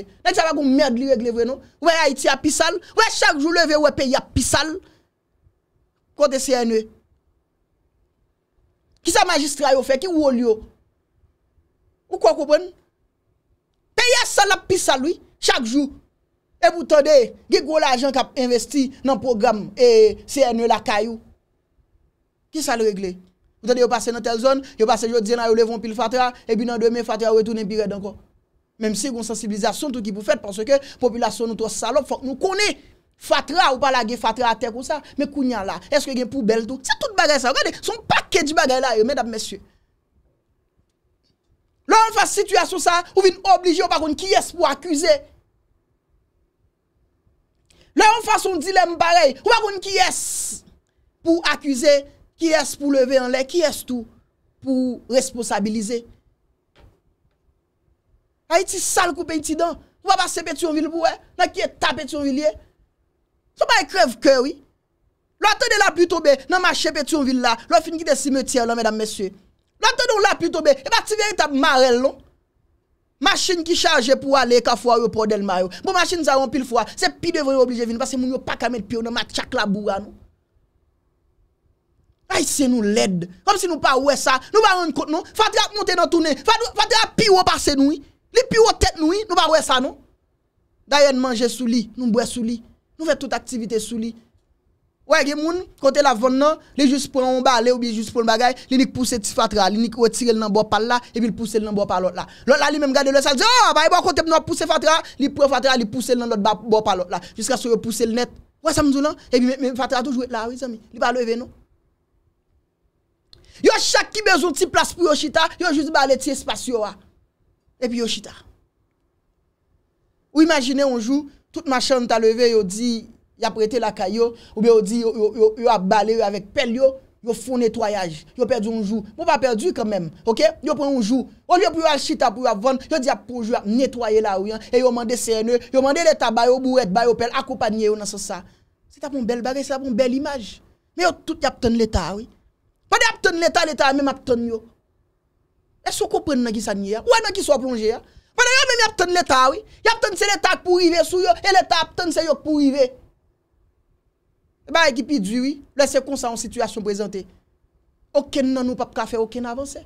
mdoujou mdoujou mdoujou mdoujou mdou Ki sa magistra yo fe? Ki wou li yo? Ou kwa koupen? Peye salap pis sa lui chak jou. E boutande, ge gwo la ajan kap investi nan program e CNU e la kayou. Ki sa le regle? Boutande yo pase nan tel zon, yo pase yo dzena yo levon pil fatra, e bi nan demen fatra we tou nem pi red anko. Mem si yon sensibilizasyon tout ki pou fet, panso ke populasyon nou to salop fok nou koni pi. Fatra ou pa la ge fatra a tek ou sa, me kounyan la, eske gen poubel do? Se tout bagay sa, gade, son pakke di bagay la, e men ap mesye. Lè an fwa situasyon sa, ou vin oblige, ou bakoun ki yes pou akuse. Lè an fwa son dilem barey, ou bakoun ki yes pou akuse, ki yes pou leve an le, ki yes tou pou responsabilize. A yi ti sal koupe yi ti dan, ou baka sepe tion vil pou we, nan ki e tape tion vil ye, Sò pa e krev kè wè? Lò atè de la pi tò bè, nan ma chèpe tè yon villa, lò fin ki de simetiyè lò, mèdam mèsyè. Lò atè de ou la pi tò bè, e ba ti vè yon tabi mare lò. Non? Mâchin ki chanjè pou ale, ka fwa yon prodèl mare yon. Mou mâchin zan rompil fwa, se pi devè yon oblijè vin, pasè moun yon pak amèl pi yon nan ma tchak la boura, nou. Ay, se nou led, kom si nou pa wè sa, nou ba ron kote, nou. Fatè a montè nan tounè, fatè a pi wò pa se nou yon. Li pi wò tèt nou yon, nou Nou fè tout aktivite sou li. Ouè gen moun, kote la von nan, li jous pou yon ba, li oubi jous pou yon bagay, li nik pousse ti fatra, li nik wotire l nan bo pal la, epi l pousse l nan bo pal lot la. Lot la li mèm gade lè sa, zè, ouè, ba yon kote pou nou pousse non? fatra, li pousse fatra, li pousse l nan lot bo pal lot la, jiska sou repousse l net. Ouè sa mzou lan, epi fatra toujou et la, li balo evè non. Yo chak ki bezoun ti plas pou Yoshita, yo jous balè ti espasyon wa. Ah. Epi Yoshita. Ou imagine yon jou, Tout machan ta leve yo di aprete la kayo, ou yo di yo ap bale yo avek pel yo, yo foun netwayaj. Yo perdi un jou, mou bon, pa perdi kanmem, ok? Yo pren un jou, ou yo priyo alchita priyo avon, yo di ap projou ap netwaye la ou yan, yo mande CNU, yo mande leta bayo, bourret bayo, pel, akopanye yo nan so sa. Se ta pou mbel bagay, se ta pou mbel imaj. Me yo tout ya ap ton leta ou. Pa de ap ton leta, leta a mèm ap ton yo. E sou koupren nan ki sa nye ya? Ou an nan ki sa plonge ya? Fadè yo mèm y ap tèn lèta wè, y ap tèn sè lèta ak pou rive sou yo, e lèta ap tèn sè yo pou rive. E eh ba ekipi dwi wè, blè se konsa an situasyon prezante, okè nan nou pap ka fè okè nan avansè,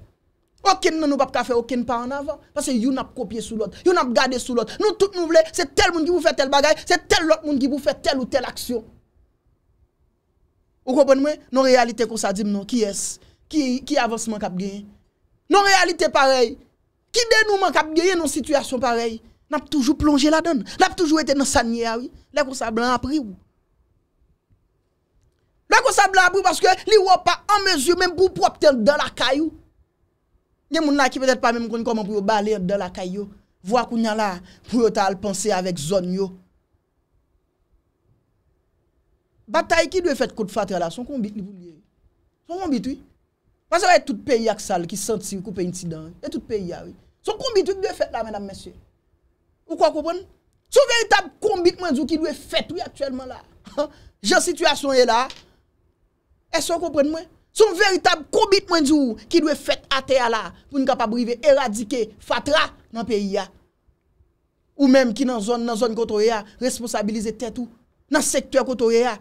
okè nan nou pap ka fè okè nan pa an avansè, pasè yon ap kopye sou lòt, yon ap gade sou lòt, nou tout nou blè, se tel moun ki pou fè tel bagay, se tel lòt moun ki pou fè tel ou tel aksyon. Ou kopè nou wè, nan realite kon sa dim nou, ki es, ki avansman kap gen. Nan realite parey, Ki de nou mank ap gyeye nou situasyon parey, nap toujou plonje la don, nap toujou ete nan sanye awi, lèk ou sa blan apri ou. Lèk ou sa blan apri ou, paske li wop pa an mezyou, menm pou propte an de la kayou. Nye mounna ki petet pa menm koni koman pou yo balen an de la kayou, vwa kou nyan la, pou yo ta alpansye avèk zon yo. Batay ki dwe fèt kote fatre la, son konbit li pou gyeye. Son konbit ou yi. Wazè wè tout peyi aksal ki senti wè koupe inti dan, wè tout peyi a wè. Son kombit wè ki dwe fèt la, mèdame, mèsyè. Wè kwa koupèn? Son veritab kombit mwen djou ki dwe fèt wè aktuellement la. Jan situasyon wè la. E sè wè koupèn mwen? Son veritab kombit mwen djou ki dwe fèt a teya la pou n ka pa brive eradike fatra nan peyi a. Ou mèm ki nan zon nan zon koto re a responsabilize tèt ou. Nan sektwa koto re a.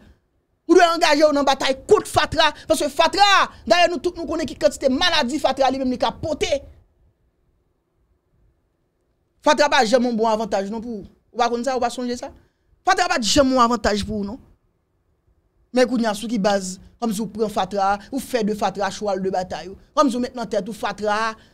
Ou do yon angaje ou nan batay kout fatra, feswe fatra, daye nou konen ki kante se te maladi fatra li men me kapote. Fatra ba jem moun bon avantaj nou pou ou. Ou ba konen sa, ou ba sonje sa? Fatra ba jem moun avantaj pou ou nou. Mè kou nyansou ki baz, wèm sou pren fatra, wèm fè de fatra chou al non. de batayou. Wèm sou met nan tèt ou fatra, wèm pou pren fatra, wèm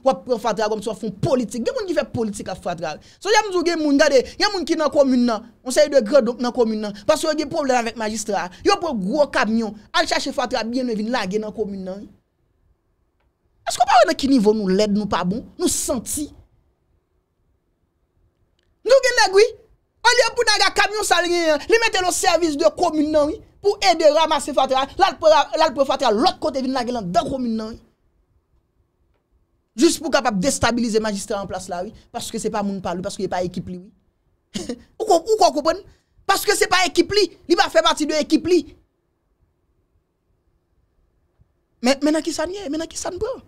pou pren fatra, wèm sou foun politik. Gè moun ki fè politik a fatra? Sò yè moun ki nan komun nan, moun se yè de grèd nan komun nan, pas wèm sou yè problem avèk magistra, yè wèm pou gwo kamyon, al chache fatra biye nou vini lage nan komun nan. Eskou pa wèdè ki nivou nou led nou pa bon, nou senti? Nou gen degwi? A liye pou naga kamyon sa liye, li mette lo servis de komine nan, pou ede ramase fatra, lal pou fatra lot kote vin lage lan, de komine nan. Jus pou kapap destabilize magistra en plas la, parce ke se pa moun palou, parce ke se pa ekip li. Ou kon koupen? Parce ke se pa ekip li, li ba fe pati de ekip li. Men a ki sanye, men a ki san pou.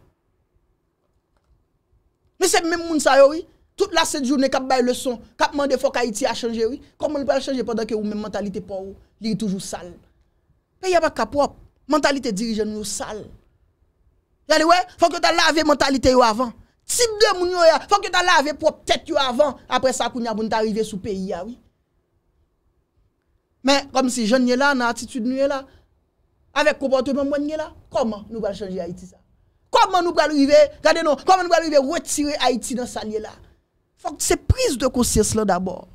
Men se moun moun sa yo, oui. tout la set jounen kap bay le son, kap mande fok Haiti a chanje, koman nou pral chanje padan ke ou men mentalite pou ou, liri toujou sal. Pe yaba kap wop, mentalite dirijen nou sal. Yade we, fok yo ta lave mentalite yo avan. Tip de moun yo ya, fok yo ta lave pop tete yo avan, apre sa koun ya bon ta rive sou peyi ya. Men, kom si jenye la, nan atitude nou ye la, avek kompote moun mwenye la, koman nou pral chanje Haiti sa? Koman nou pral rive, koman nou pral rive, retire Haiti nan salye la? Fak se priz de konses la d'abord.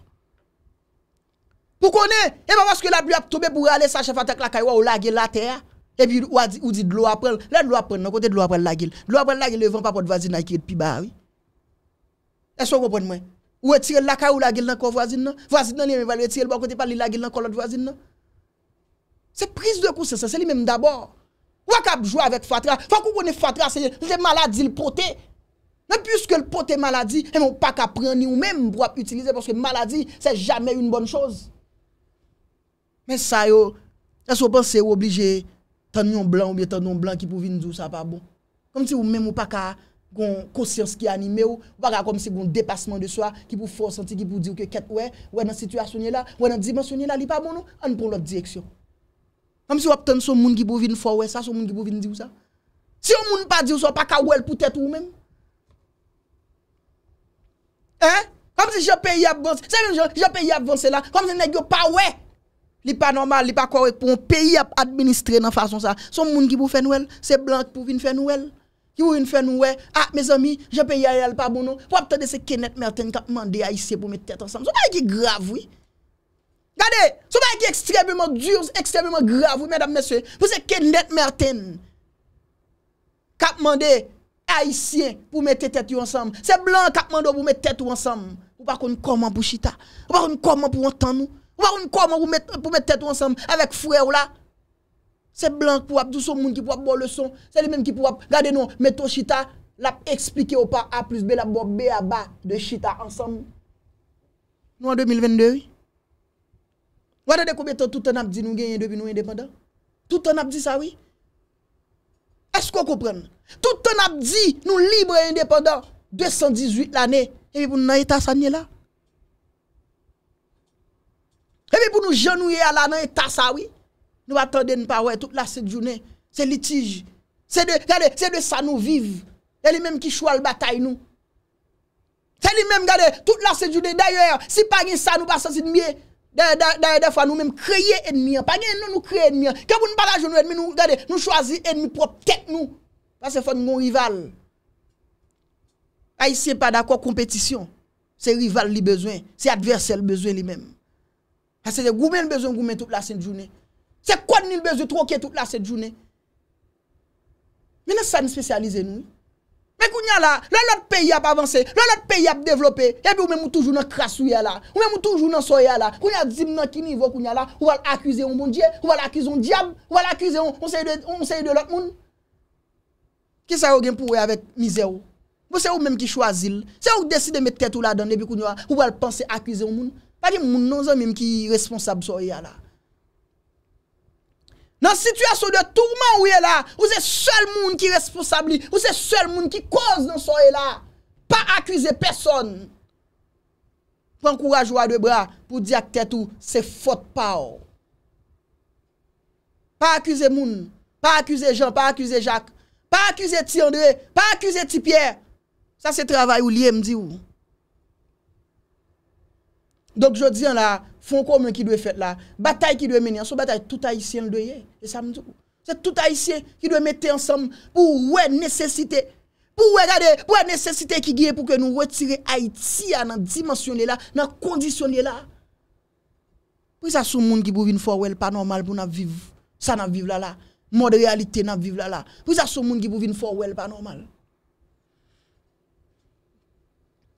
Pou konen, e mwen wanske la blu ap tobe pou re ale sa chafatek lakay wa ou lagil la ter. E pi ou di dlou ap pren, lè dlou ap pren nan kote dlou ap pren lagil. Dlou ap pren lagil e ven pa pot vwazil nan kiret pi bari. E sou wap pren mwen? Ou etire lakay ou lagil nan kon vwazil nan? Vwazil nan li yon vali etire lwa kote pa li lagil nan kon lot vwazil nan? Se priz de konses la, se li menm d'abord. Wak ap jwa avèk fatra. Fak ou konen fatra se lè maladil potey. Nan pwis ke l pote maladi, enon eh, pa ka pren ni ou menm wap utilize pwis ke maladi se jamen yon bon choz. Men sa yo, nan sou pense ou oblije tan yon blan ou biye tan yon blan ki pou vin di ou sa pa bon. Konm si ou menm ou pa ka kon konsyans ki anime ou, wakar konm si kon depasman de swa, ki pou fosanti, ki pou di ou ke ket we, we nan situasyonye la, we nan dimensyonye la li pa bon ou, an pou lot direksyon. Konm si wap ten sou moun ki pou vin fwa we, sa sou moun ki pou vin di ou sa. Si ou moun pa di ou, sou pa ka wel pou tet ou menm. Hè? Komme se je paye ap gonsi. Se mè jò, je paye ap gonsi la. Komme se nè gyo pa wè. Li pa normal, li pa kwa wè pou. On paye ap administre nan fason sa. Son moun ki pou fè nouèl. Se blan ki pou vin fè nouèl. Ki pou vin fè nouèl. Ha, ah, mè zami, je paye bon a yèl pa bono. Pwa ptade se Kenneth Merton kap mande a yise pou mè tèt ansam. Sou pa yè ki grav wè. Gade, sou pa yè ki ekstremement durs, ekstremement grav wè, mè dam mè sè. Pwa se Kenneth Merton kap mande a yise pou mè tèt ansam. Aisyen pou mette tèt ou ansam Se blan kapman do pou mette tèt ou ansam Ou pa kon konman pou chita Ou pa konkonman pou an tan nou Ou pa konkonman pou mette tèt ou ansam Awek fwe ou la Se blan pou wap dousou moun ki pou wap bo le son Se li menm ki pou wap gade nou mette ou chita Lap explike ou pa a plus be la bo be a ba De chita ansam Nou an 2022 Ou an de koubeto toutan ap di nou genye devin nou indepanda Toutan ap di sa wii Esko koupren, tout an ap di nou libre indépendant, 218 l'anè, epi pou nou nan etas anye la. Epi pou nou janouye ala nan etas awi, nou batande nou pa wè, tout la se jounè, se litij, se de sa nou viv, se li mèm ki chou al batay nou. Se li mèm gade, tout la se jounè, dèyè, si pa gen sa nou basansin miye. Da fwa nou menm kreye enmian, pa gen nou nou kreye enmian. Kaboun balajoun nou enmian, nou gade, nou chwazi enmian, nou prop tek nou. La se fwa nou yon rival. Ay se pa da kwa kompetisyon. Se rival li bezwen, se adversel bezwen li menm. A se de goumen l bezwen, goumen tout la sen jounen. Se kwa ni l bezwen, tronke tout la sen jounen. Menè sa ni spesyalize nou? E kounya bon la, la lot peyi ap avanse, la lot peyi ap devlope, e bi ou men mou toujou nan krasou ya la, ou men mou toujou nan sou ya la, kounya zim nan ki nivou kounya la, ou val akwize yon moun diye, ou val akwize yon diyab, ou val akwize yon konsey de lot moun. Ki sa yo gen pou we avet mize ou, pou se yo menm ki chwazil, se yo desi de met ketou la dan e bi kounya la, ou val panse akwize yon moun, pa ki moun non zan menm ki responsab sou ya la. nan sitwasyon de tourman ou ye la, ou se sol moun ki responsabli, ou se sol moun ki koz nan soye la, pa akwize peson, pou an kouraj wadwe bra, pou diak tete ou se fote pa ou. Pa akwize moun, pa akwize jan, pa akwize jak, pa akwize ti Andre, pa akwize ti Pierre, sa se travay ou liye mdi ou. Donk jodi an la, Fonkomen ki dwe fet la, batay ki dwe menye, anso batay tout aisyen dwe ye. E Se tout aisyen ki dwe mette ansam pou wè nesesite, pou wè gade, pou wè nesesite ki gye pou ke nou wetire Haitia nan dimasyon li la, nan kondisyon li la. Pou y sa sou moun ki pou vin fowel pa normal pou nan viv, sa nan viv la la, mode realite nan viv la la. Pou y sa sou moun ki pou vin fowel pa normal.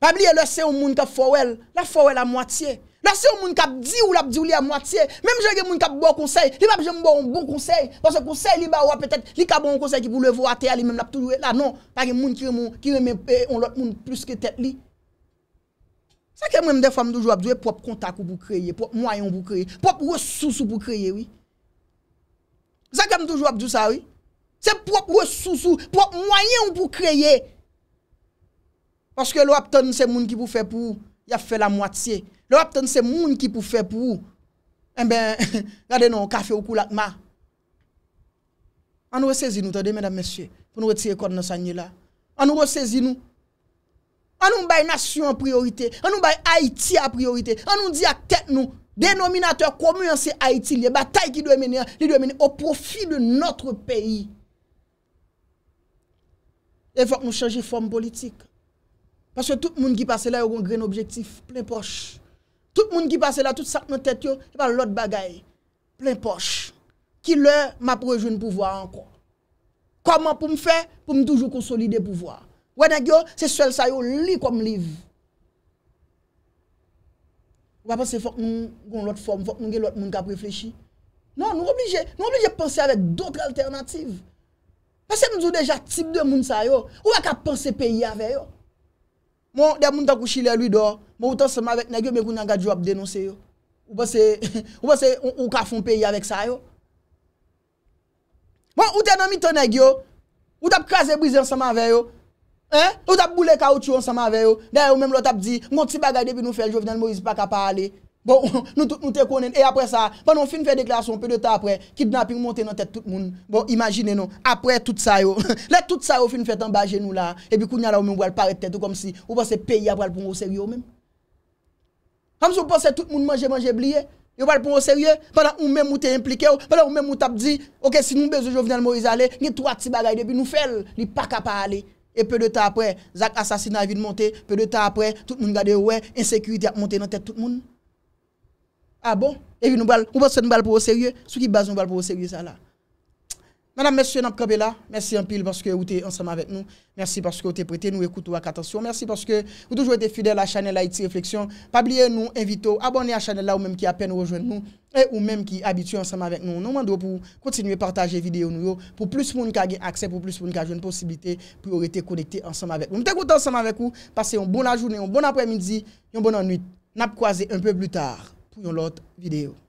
Pabliye lese ou moun ki fowel, la fowel a mwatiye. Da se yon moun kap di ou lap di ou li a mwatiye, mem jere moun kap bon konsey, li map jem bon, bon konsey, pan se konsey li ba wap etet, li kap bon konsey ki pou levou atea, li mem lap touwe, la non, pari moun ki reme eh, on lot moun plus ke tet li. Sa ke mwen de fwa mdouj wap diwe, pop kontak ou pou kreye, pop mwayon pou kreye, pop wosous ou pou kreye, wii. Sa ke mdouj wap diwe sa, wii. Se pop wosous ou, pop mwayon pou kreye, paske lop ton se moun ki pou fe pou, ya fe la mwatiye, Le wap tan se moun ki pou fè pou ou. E ben, [laughs] gade nou, kafe ou kou lak ma. An nou resesi nou, tade, mèdam mesye, pou nou reti ekon nan sa nye la. An nou resesi nou. An nou bay nasyon a priorite. An nou bay Haiti a priorite. An nou di ak tèt nou, denominateur koumyan se Haiti liye, batay ki dwe mènen liye dwe mènen, o profil de notre peyi. E fòk nou chanji fòm politik. Paske tout moun ki pase la yo gwen objektif plè poch. Tout moun ki pase la, tout sak nou tèt yo, se pa lout bagay, plen poch. Ki lè, m'aprejou n'pouvoi ankon. Koman pou m'fè? Pou m'doujou konsolide pouvoi. Wè nè gyo, se swel sa yo, li kom liv. Wè pa se fok nou goun lout form, fok nou gwen lout moun ka preflechi? Nan, nou oblije, nou oblije pense avèk doutre alternatif. Pase moun zo deja tip de moun sa yo, wè ka pense peyi avè yo. Mwen dep mwen tak ou chile lwi do, mwen ou tan seman vek negyo mwen koun nga job denonse yo. Ou pa se, [laughs] ou pa se, ou ka fon peyi avek sa yo. Mwen ou te nan mito negyo, ou tap kaze bwize yon seman veyo, ou tap bwile kaw chou yon seman veyo, den yo mwen mwen tap di, mwen ti bagayde pi nou fel jovnen mwen wizi pa ka pale. Bon [laughs] nou tout nou te konen E apre sa Pan nou fin fe dekla son Pe de ta apre Kidnaping monte nan tet tout moun Bon imagine nou Apre tout sa yo [laughs] Le tout sa yo fin fe tan baje nou la E bi kou nyala ou moun wale paret tet Ou kom si Ou pan se peyi apre alpon woseryo ou men Kamsi ou pan se tout moun manje manje blye Yo wale pon woseryo Pan la ou men mouten implike Pan la ou men mouten apdi Ok si nou bezou jo vnen mou izale Ni tou ati bagay debi Nou fel li pak apa ale E pe de ta apre Zak asasina vide monte Pe de ta apre Tout moun gade wè Insek Ah bon Et puis nous balons, nous pour au sérieux. ce qui base nous balle pour au sérieux ça là Madame, Monsieur, nous là. Merci en pile parce que vous êtes ensemble avec nous. Merci parce que vous êtes prêté, nous écoutons avec attention. Merci parce que vous toujours été fidèle à la chaîne Haïti Réflexion. Pas nous invitez-vous, abonnez à la chaîne là ou même qui à peine rejoindre nous et ou même qui habitue ensemble avec nous. Nous demandons pour continuer à partager vidéo nous pour plus de monde qui a accès, pour plus de monde qui a une possibilité pour être connecté ensemble avec nous. Nous sommes ensemble avec vous. Passez une bonne journée, un bon après-midi, une bonne nuit. Nous croisé un peu plus tard. pour outra vídeo vidéo.